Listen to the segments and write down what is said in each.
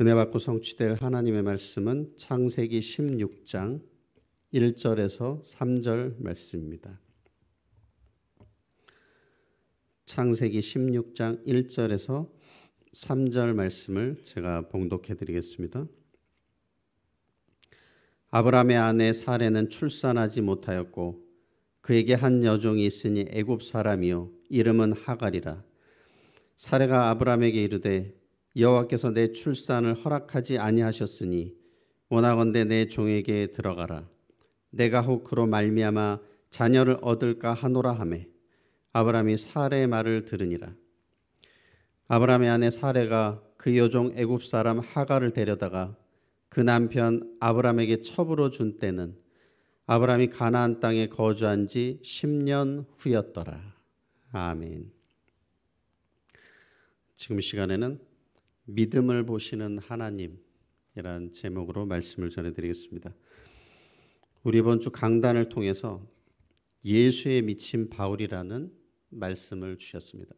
은혜 받고 성취될 하나님의 말씀은 창세기 16장 1절에서 3절 말씀입니다. 창세기 16장 1절에서 3절 말씀을 제가 봉독해 드리겠습니다. 아브라함의 아내 사레는 출산하지 못하였고 그에게 한 여종이 있으니 애굽 사람이요 이름은 하갈이라 사레가 아브라함에게 이르되 여호와께서 내 출산을 허락하지 아니하셨으니 원하건대 내 종에게 들어가라 내가 혹으로 말미암아 자녀를 얻을까 하노라 하매 아브라함이 사례 의 말을 들으니라 아브라함의 아내 사례가 그 여종 애굽 사람 하가를 데려다가 그 남편 아브라함에게 첩으로 준 때는 아브라함이 가나안 땅에 거주한 지 10년 후였더라. 아멘. 지금 시간에는 믿음을 보시는 하나님이란 제목으로 말씀을 전해드리겠습니다. 우리 이번 주 강단을 통해서 예수에 미친 바울이라는 말씀을 주셨습니다.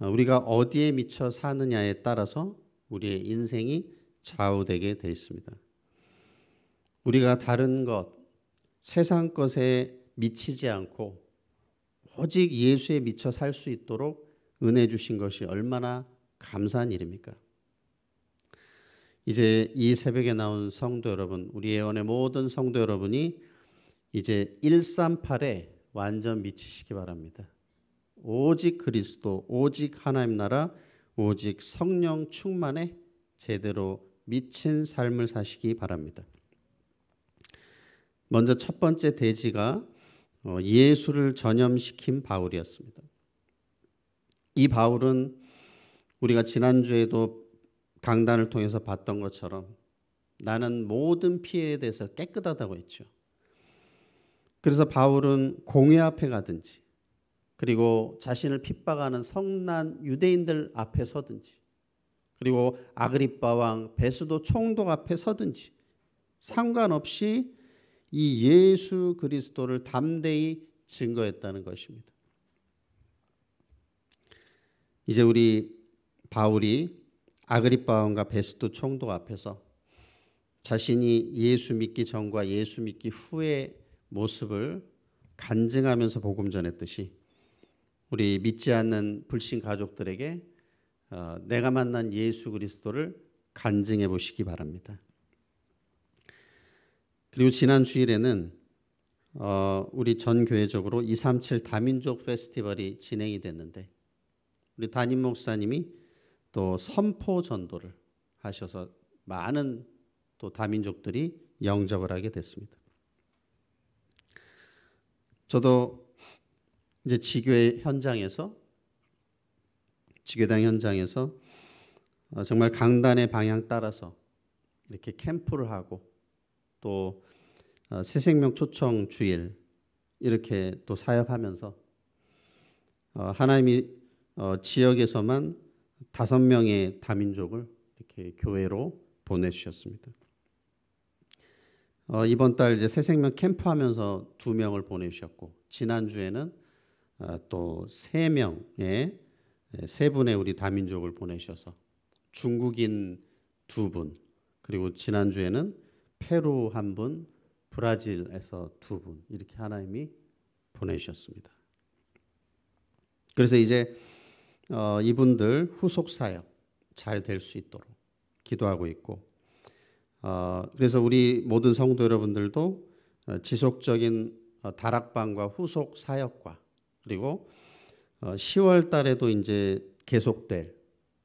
어, 우리가 어디에 미쳐 사느냐에 따라서 우리의 인생이 좌우되게 되어 있습니다. 우리가 다른 것, 세상 것에 미치지 않고 오직 예수에 미쳐 살 수 있도록 은혜 주신 것이 얼마나 감사한 일입니까? 이제 이 새벽에 나온 성도 여러분, 우리 예언의 모든 성도 여러분이 이제 138에 완전 미치시기 바랍니다. 오직 그리스도, 오직 하나님 나라, 오직 성령 충만에 제대로 미친 삶을 사시기 바랍니다. 먼저 첫 번째 대지가 어, 예수를 전염시킨 바울이었습니다. 이 바울은 우리가 지난주에도 강단을 통해서 봤던 것처럼 나는 모든 피해에 대해서 깨끗하다고 했죠. 그래서 바울은 공회 앞에 가든지 그리고 자신을 핍박하는 성난 유대인들 앞에 서든지 그리고 아그리빠 왕 베스도 총독 앞에 서든지 상관없이 이 예수 그리스도를 담대히 증거했다는 것입니다. 이제 우리 바울이 아그리파 왕과 베스도 총독 앞에서 자신이 예수 믿기 전과 예수 믿기 후의 모습을 간증하면서 복음 전했듯이 우리 믿지 않는 불신 가족들에게 어, 내가 만난 예수 그리스도를 간증해 보시기 바랍니다. 그리고 지난 주일에는 어, 우리 전 교회적으로 237 다민족 페스티벌이 진행이 됐는데 우리 담임 목사님이 또 선포 전도를 하셔서 많은 또 다민족들이 영접을 하게 됐습니다. 저도 이제 지교회 현장에서 지교당 현장에서 어, 정말 강단의 방향 따라서 이렇게 캠프를 하고 또 어, 새생명 초청 주일 이렇게 또 사역하면서 어, 하나님이 지역에서만 다섯 명의 다민족을 이렇게 교회로 보내주셨습니다. 어, 이번 달 이제 새생명 캠프하면서 두 명을 보내주셨고 지난 주에는 어, 또세 명의 예, 세 분의 우리 다민족을 보내셔서 중국인 두 분, 그리고 지난주에는 페루 한 분, 브라질에서 두 분, 이렇게 하나님이 보내셨습니다. 그래서 이제 어, 이분들 후속 사역 잘 될 수 있도록 기도하고 있고 어, 그래서 우리 모든 성도 여러분들도 어, 지속적인 어, 다락방과 후속 사역과 그리고 10월 어, 달에도 이제 계속될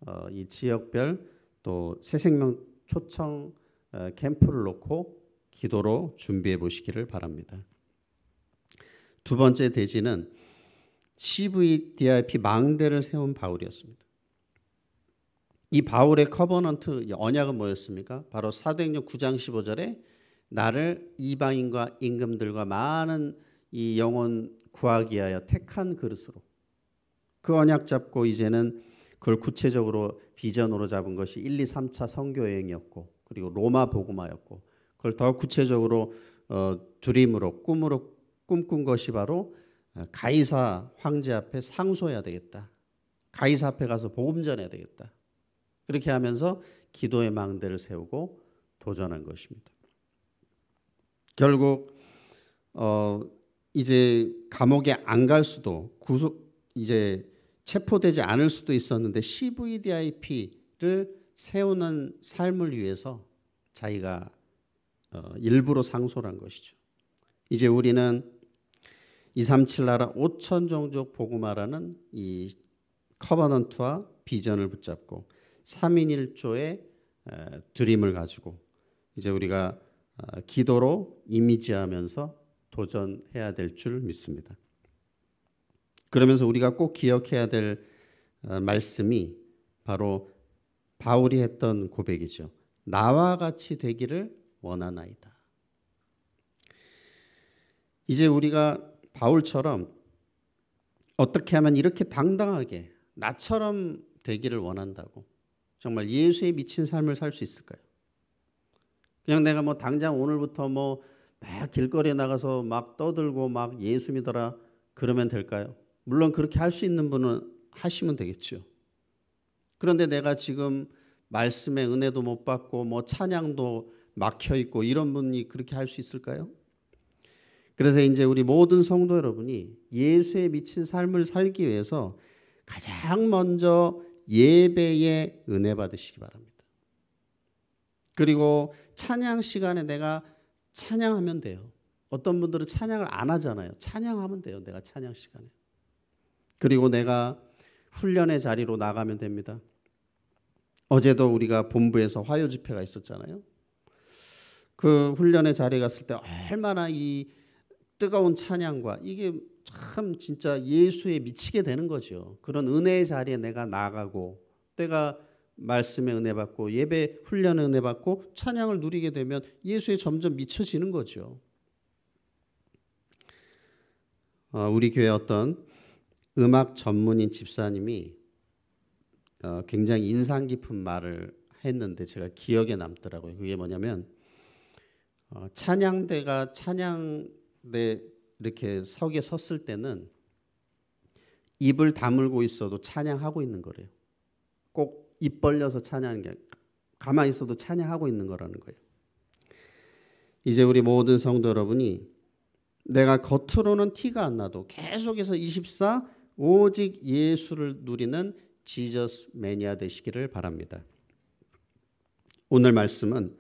어, 이 지역별 또 새생명 초청 캠프를 놓고 기도로 준비해 보시기를 바랍니다. 두 번째 대지는 CVDIP 망대를 세운 바울이었습니다. 이 바울의 커버넌트 언약은 뭐였습니까? 바로 사도행전 9장 15절에 나를 이방인과 임금들과 많은 이 영혼 구하기 하여 택한 그릇으로 그 언약 잡고 이제는 그걸 구체적으로 비전으로 잡은 것이 1, 2, 3차 선교 여행이었고 그리고 로마 복음화였고 그걸 더 구체적으로 어, 드림으로 꿈으로 꿈꾼 것이 바로 어, 가이사 황제 앞에 상소해야 되겠다. 가이사 앞에 가서 복음 전해야 되겠다. 그렇게 하면서 기도의 망대를 세우고 도전한 것입니다. 결국 어 이제 감옥에 안 갈 수도 구속 이제 체포되지 않을 수도 있었는데 CVDIP를 세우는 삶을 위해서 자기가 어 일부러 상소한 것이죠. 이제 우리는 237 나라 5천 종족 복음화라는 이 커버넌트와 비전을 붙잡고 3인 1조의 드림을 가지고 이제 우리가 아, 기도로 이미지하면서 도전해야 될 줄 믿습니다. 그러면서 우리가 꼭 기억해야 될 어, 말씀이 바로 바울이 했던 고백이죠. 나와 같이 되기를 원하나이다. 이제 우리가 바울처럼 어떻게 하면 이렇게 당당하게 나처럼 되기를 원한다고 정말 예수에 미친 삶을 살 수 있을까요? 그냥 내가 뭐 당장 오늘부터 뭐 막 길거리에 나가서 막 떠들고 막 예수 믿어라 그러면 될까요? 물론 그렇게 할 수 있는 분은 하시면 되겠죠. 그런데 내가 지금 말씀의 은혜도 못 받고 뭐 찬양도 막혀 있고 이런 분이 그렇게 할 수 있을까요? 그래서 이제 우리 모든 성도 여러분이 예수에 미친 삶을 살기 위해서 가장 먼저 예배에 은혜 받으시기 바랍니다. 그리고 찬양 시간에 내가 찬양하면 돼요. 어떤 분들은 찬양을 안 하잖아요. 찬양하면 돼요. 내가 찬양 시간에. 그리고 내가 훈련의 자리로 나가면 됩니다. 어제도 우리가 본부에서 화요 집회가 있었잖아요. 그 훈련의 자리에 갔을 때 얼마나 이 뜨거운 찬양과 이게 참 진짜 예수에 미치게 되는 거죠. 그런 은혜의 자리에 내가 나가고 내가 말씀에 은혜 받고 예배 훈련에 은혜 받고 찬양을 누리게 되면 예수에 점점 미쳐지는 거죠. 어, 우리 교회 어떤 음악 전문인 집사님이 어, 굉장히 인상 깊은 말을 했는데 제가 기억에 남더라고요. 그게 뭐냐면 어, 찬양대가 찬양 근 네, 이렇게 석에 섰을 때는 입을 다물고 있어도 찬양하고 있는 거래요. 꼭 입 벌려서 찬양하는 게 가만히 있어도 찬양하고 있는 거라는 거예요. 이제 우리 모든 성도 여러분이 내가 겉으로는 티가 안 나도 계속해서 24 오직 예수를 누리는 지저스 매니아 되시기를 바랍니다. 오늘 말씀은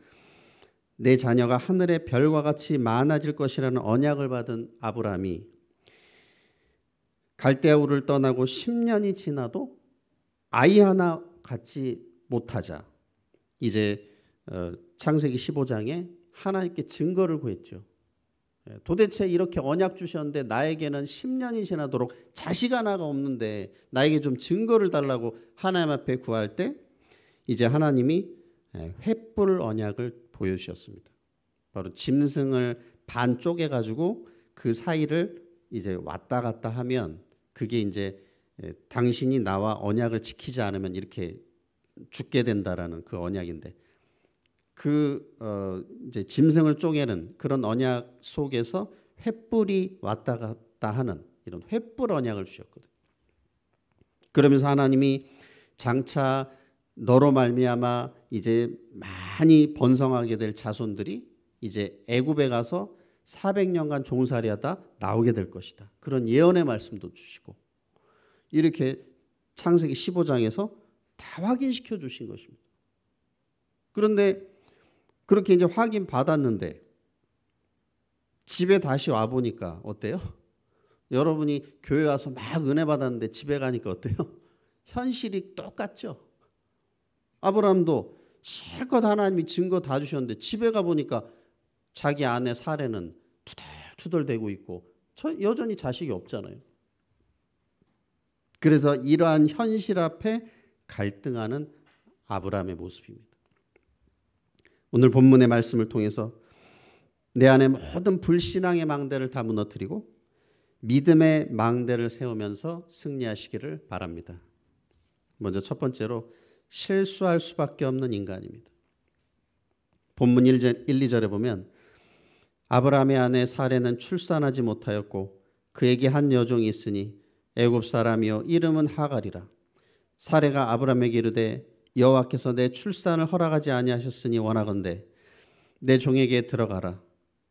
내 자녀가 하늘의 별과 같이 많아질 것이라는 언약을 받은 아브라함이 갈대아우를 떠나고 10년이 지나도 아이 하나 갖지 못하자 이제 어, 창세기 15장에 하나님께 증거를 구했죠. 예, 도대체 이렇게 언약 주셨는데 나에게는 10년이 지나도록 자식 하나가 없는데 나에게 좀 증거를 달라고 하나님 앞에 구할 때 이제 하나님이 예, 횃불 언약을 보여주셨습니다. 바로 짐승을 반 쪼개 가지고 그 사이를 이제 왔다 갔다 하면 그게 이제 당신이 나와 언약을 지키지 않으면 이렇게 죽게 된다라는 그 언약인데 그어 이제 짐승을 쪼개는 그런 언약 속에서 횃불이 왔다 갔다 하는 이런 횃불 언약을 주셨거든. 그러면서 하나님이 장차 너로 말미암아 이제 많이 번성하게 될 자손들이 이제 애굽에 가서 400년간 종살이하다 나오게 될 것이다. 그런 예언의 말씀도 주시고 이렇게 창세기 15장에서 다 확인시켜 주신 것입니다. 그런데 그렇게 이제 확인 받았는데 집에 다시 와 보니까 어때요? 여러분이 교회 와서 막 은혜 받았는데 집에 가니까 어때요? 현실이 똑같죠. 아브라함도 실컷 하나님이 증거 다 주셨는데 집에 가보니까 자기 아내 사례는 투덜투덜되고 있고 여전히 자식이 없잖아요. 그래서 이러한 현실 앞에 갈등하는 아브라함의 모습입니다. 오늘 본문의 말씀을 통해서 내 안에 모든 불신앙의 망대를 다 무너뜨리고 믿음의 망대를 세우면서 승리하시기를 바랍니다. 먼저 첫 번째로 실수할 수밖에 없는 인간입니다. 본문 1, 2절에 보면 아브라함의 아내 사례는 출산하지 못하였고 그에게 한 여종이 있으니 애굽 사람이요 이름은 하갈이라 사례가 아브라함에게 이르되 여호와께서 내 출산을 허락하지 아니하셨으니 원하건대 내 종에게 들어가라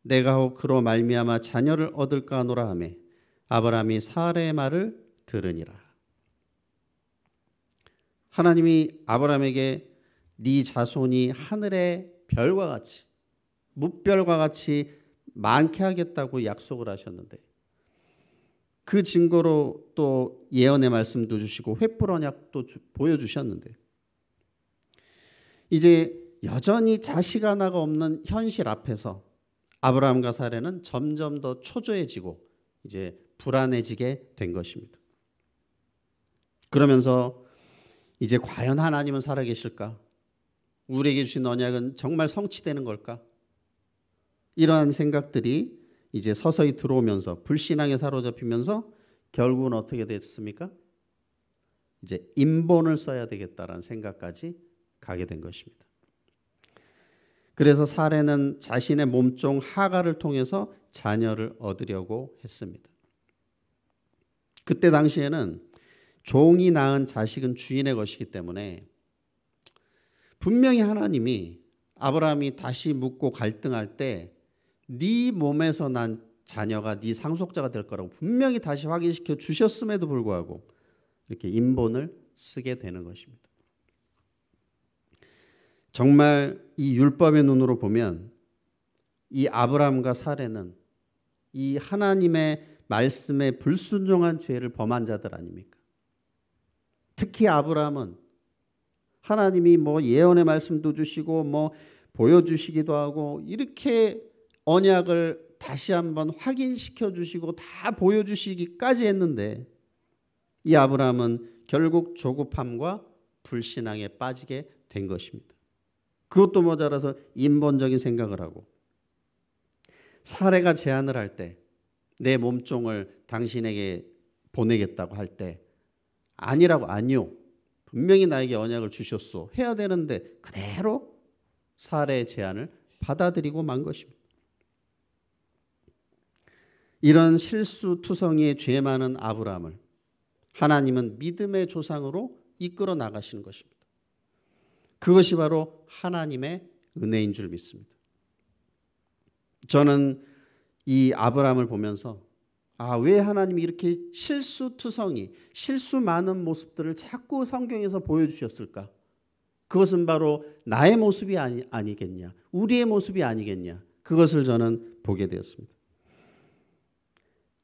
내가 혹 그로 말미암아 자녀를 얻을까 노라 하매 아브라함이 사례의 말을 들으니라 하나님이 아브라함에게 네 자손이 하늘의 별과 같이 무별과 같이 많게 하겠다고 약속을 하셨는데 그 증거로 또 예언의 말씀도 주시고 횃불 언약도 보여주셨는데 이제 여전히 자식 하나가 없는 현실 앞에서 아브라함과 사례는 점점 더 초조해지고 이제 불안해지게 된 것입니다. 그러면서 이제 과연 하나님은 살아계실까? 우리에게 주신 언약은 정말 성취되는 걸까? 이러한 생각들이 이제 서서히 들어오면서 불신앙에 사로잡히면서 결국은 어떻게 됐습니까? 이제 인본을 써야 되겠다라는 생각까지 가게 된 것입니다. 그래서 사례는 자신의 몸종 하가를 통해서 자녀를 얻으려고 했습니다. 그때 당시에는 종이 낳은 자식은 주인의 것이기 때문에 분명히 하나님이 아브라함이 다시 묻고 갈등할 때 네 몸에서 난 자녀가 네 상속자가 될 거라고 분명히 다시 확인시켜 주셨음에도 불구하고 이렇게 인본을 쓰게 되는 것입니다. 정말 이 율법의 눈으로 보면 이 아브라함과 사례는 이 하나님의 말씀에 불순종한 죄를 범한 자들 아닙니까? 특히 아브라함은 하나님이 뭐 예언의 말씀도 주시고 뭐 보여주시기도 하고 이렇게 언약을 다시 한번 확인시켜 주시고 다 보여주시기까지 했는데 이 아브라함은 결국 조급함과 불신앙에 빠지게 된 것입니다. 그것도 모자라서 인본적인 생각을 하고 사례가 제안을 할 때 내 몸종을 당신에게 보내겠다고 할때 아니라고 아니요. 분명히 나에게 언약을 주셨소. 해야 되는데 그대로 사례의 제안을 받아들이고 만 것입니다. 이런 실수투성이의 죄 많은 아브라함을 하나님은 믿음의 조상으로 이끌어 나가시는 것입니다. 그것이 바로 하나님의 은혜인 줄 믿습니다. 저는 이 아브라함을 보면서 아, 왜 하나님이 이렇게 실수투성이, 실수 많은 모습들을 자꾸 성경에서 보여주셨을까? 그것은 바로 나의 모습이 아니, 아니겠냐. 우리의 모습이 아니겠냐. 그것을 저는 보게 되었습니다.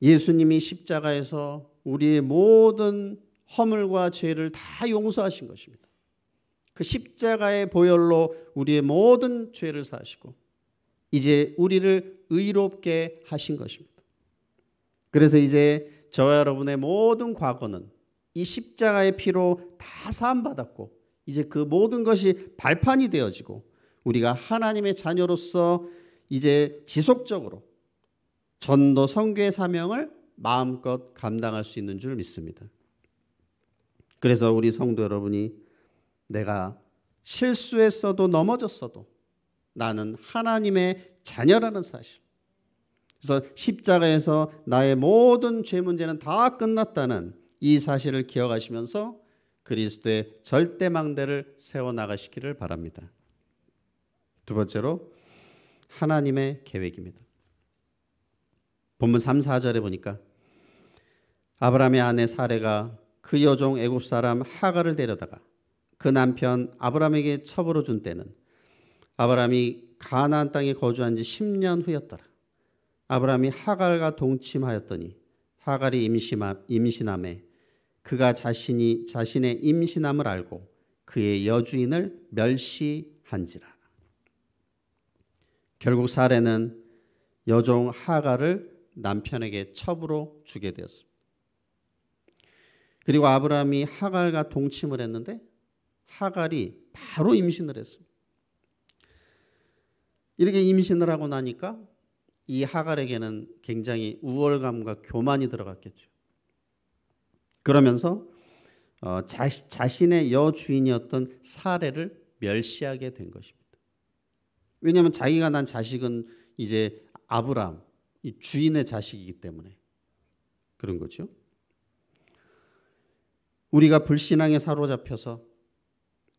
예수님이 십자가에서 우리의 모든 허물과 죄를 다 용서하신 것입니다. 그 십자가의 보혈로 우리의 모든 죄를 사시고 이제 우리를 의롭게 하신 것입니다. 그래서 이제 저와 여러분의 모든 과거는 이 십자가의 피로 다 사함받았고 이제 그 모든 것이 발판이 되어지고 우리가 하나님의 자녀로서 이제 지속적으로 전도 성교의 사명을 마음껏 감당할 수 있는 줄 믿습니다. 그래서 우리 성도 여러분이 내가 실수했어도 넘어졌어도 나는 하나님의 자녀라는 사실 그래서 십자가에서 나의 모든 죄 문제는 다 끝났다는 이 사실을 기억하시면서 그리스도의 절대 망대를 세워 나가시기를 바랍니다. 두 번째로 하나님의 계획입니다. 본문 3, 4절에 보니까 아브라함의 아내 사레가 그 여종 애굽 사람 하가를 데려다가 그 남편 아브라함에게 처벌로준 때는 아브라함이 가나안 땅에 거주한 지 10년 후였더라. 아브라함이 하갈과 동침하였더니 하갈이 임신함, 에 그가 자신이 자신의 임신함을 알고 그의 여주인을 멸시한지라. 결국 사례는 여종 하갈을 남편에게 첩으로 주게 되었습니다. 그리고 아브라함이 하갈과 동침을 했는데 하갈이 바로 임신을 했습니다. 이렇게 임신을 하고 나니까 이 하갈에게는 굉장히 우월감과 교만이 들어갔겠죠. 그러면서 어, 자, 자신의 여주인이었던 사례를 멸시하게 된 것입니다. 왜냐하면 자기가 난 자식은 이제 아브람, 이 주인의 자식이기 때문에 그런 거죠. 우리가 불신앙에 사로잡혀서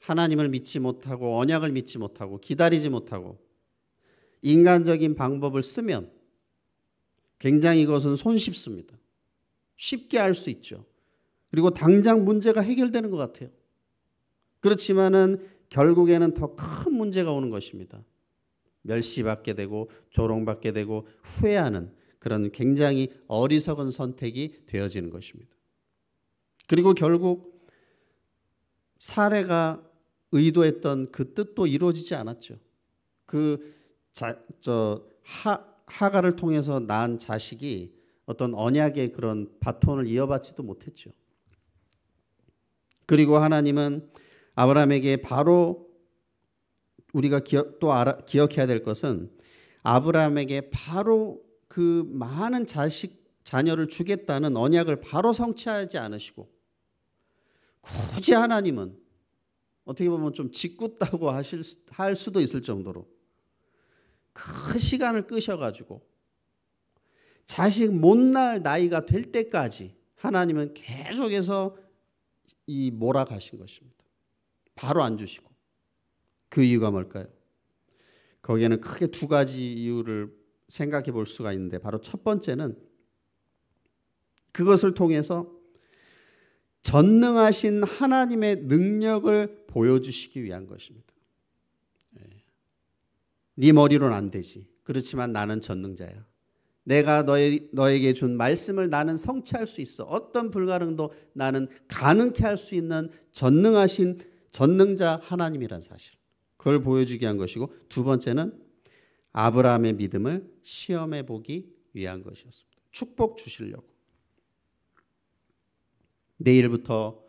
하나님을 믿지 못하고 언약을 믿지 못하고 기다리지 못하고 인간적인 방법을 쓰면 굉장히 이것은 손쉽습니다. 쉽게 할 수 있죠. 그리고 당장 문제가 해결되는 것 같아요. 그렇지만은 결국에는 더 큰 문제가 오는 것입니다. 멸시받게 되고 조롱받게 되고 후회하는 그런 굉장히 어리석은 선택이 되어지는 것입니다. 그리고 결국 사례가 의도했던 그 뜻도 이루어지지 않았죠. 그 자, 저 하, 가를 통해서 낳은 자식이 어떤 언약의 그런 바톤을 이어받지도 못했죠. 그리고 하나님은 아브라함에게 바로 우리가 기억, 또 알아, 기억해야 될 것은 아브라함에게 바로 그 많은 자식 자녀를 주겠다는 언약을 바로 성취하지 않으시고 굳이 하나님은 어떻게 보면 좀 짓궂다고 하실 할 수도 있을 정도로 큰 시간을 끄셔가지고 자식 못 날 나이가 될 때까지 하나님은 계속해서 이 몰아가신 것입니다. 바로 안 주시고 그 이유가 뭘까요? 거기에는 크게 두 가지 이유를 생각해 볼 수가 있는데 바로 첫 번째는 그것을 통해서 전능하신 하나님의 능력을 보여주시기 위한 것입니다. 네 머리로는 안 되지. 그렇지만 나는 전능자야. 내가 너에, 너에게 준 말씀을 나는 성취할 수 있어. 어떤 불가능도 나는 가능케 할 수 있는 전능하신 전능자 하나님이란 사실. 그걸 보여주게 한 것이고 두 번째는 아브라함의 믿음을 시험해 보기 위한 것이었습니다. 축복 주시려고. 내일부터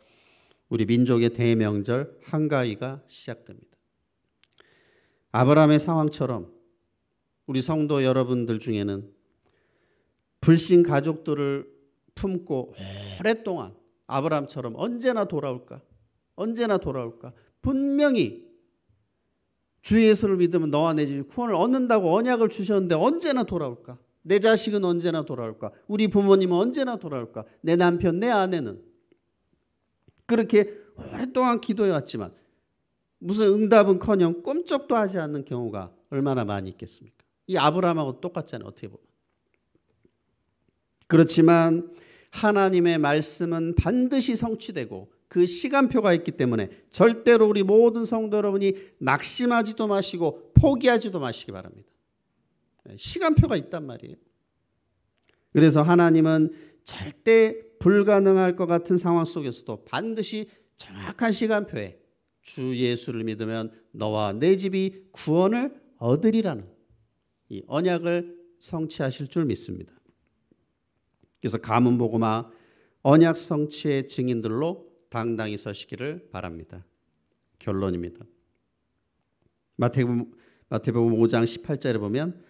우리 민족의 대명절 한가위가 시작됩니다. 아브라함의 상황처럼 우리 성도 여러분들 중에는 불신 가족들을 품고 오랫동안 아브라함처럼 언제나 돌아올까? 언제나 돌아올까? 분명히 주 예수를 믿으면 너와 내 집이 구원을 얻는다고 언약을 주셨는데 언제나 돌아올까? 내 자식은 언제나 돌아올까? 우리 부모님은 언제나 돌아올까? 내 남편, 내 아내는 그렇게 오랫동안 기도해 왔지만 무슨 응답은커녕 꿈쩍도 하지 않는 경우가 얼마나 많이 있겠습니까? 이 아브라함하고 똑같잖아요. 어떻게 보면. 그렇지만 하나님의 말씀은 반드시 성취되고 그 시간표가 있기 때문에 절대로 우리 모든 성도 여러분이 낙심하지도 마시고 포기하지도 마시기 바랍니다. 예, 시간표가 있단 말이에요. 그래서 하나님은 절대 불가능할 것 같은 상황 속에서도 반드시 정확한 시간표에 주 예수를 믿으면 너와 내 집이 구원을 얻으리라는 이 언약을 성취하실 줄 믿습니다. 그래서 가문 보고마 언약 성취의 증인들로 당당히 서시기를 바랍니다. 결론입니다. 마태복음, 마태복음 5장 18절에 보면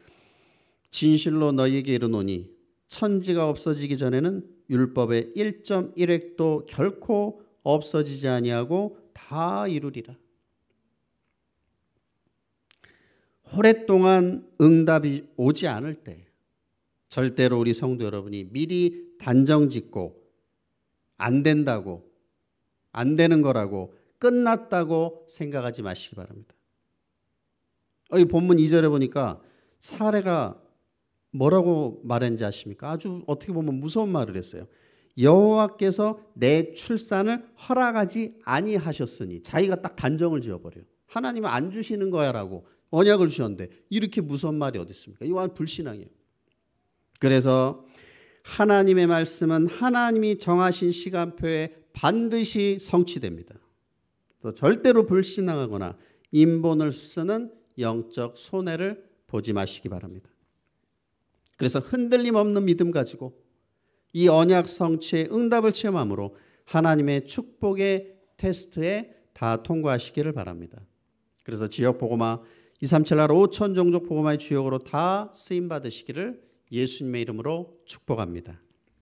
진실로 너희에게 이르노니 천지가 없어지기 전에는 율법의 1.1획도 결코 없어지지 아니하고 다 이루리라. 오랫동안 응답이 오지 않을 때 절대로 우리 성도 여러분이 미리 단정 짓고 안 된다고 안 되는 거라고 끝났다고 생각하지 마시기 바랍니다. 이 본문 2절에 보니까 사례가 뭐라고 말했는지 아십니까? 아주 어떻게 보면 무서운 말을 했어요. 여호와께서 내 출산을 허락하지 아니하셨으니 자기가 딱 단정을 지어버려요. 하나님은 안 주시는 거야라고 언약을 주셨는데 이렇게 무서운 말이 어디 있습니까? 이건 불신앙이에요. 그래서 하나님의 말씀은 하나님이 정하신 시간표에 반드시 성취됩니다. 또 절대로 불신앙하거나 인본을 쓰는 영적 손해를 보지 마시기 바랍니다. 그래서 흔들림 없는 믿음 가지고 이 언약 성취의 응답을 체험함으로 하나님의 축복의 테스트에 다 통과하시기를 바랍니다. 그래서 지역 복음마 237날 5천 종족 복음마의 주역으로 다 쓰임 받으시기를 예수님의 이름으로 축복합니다.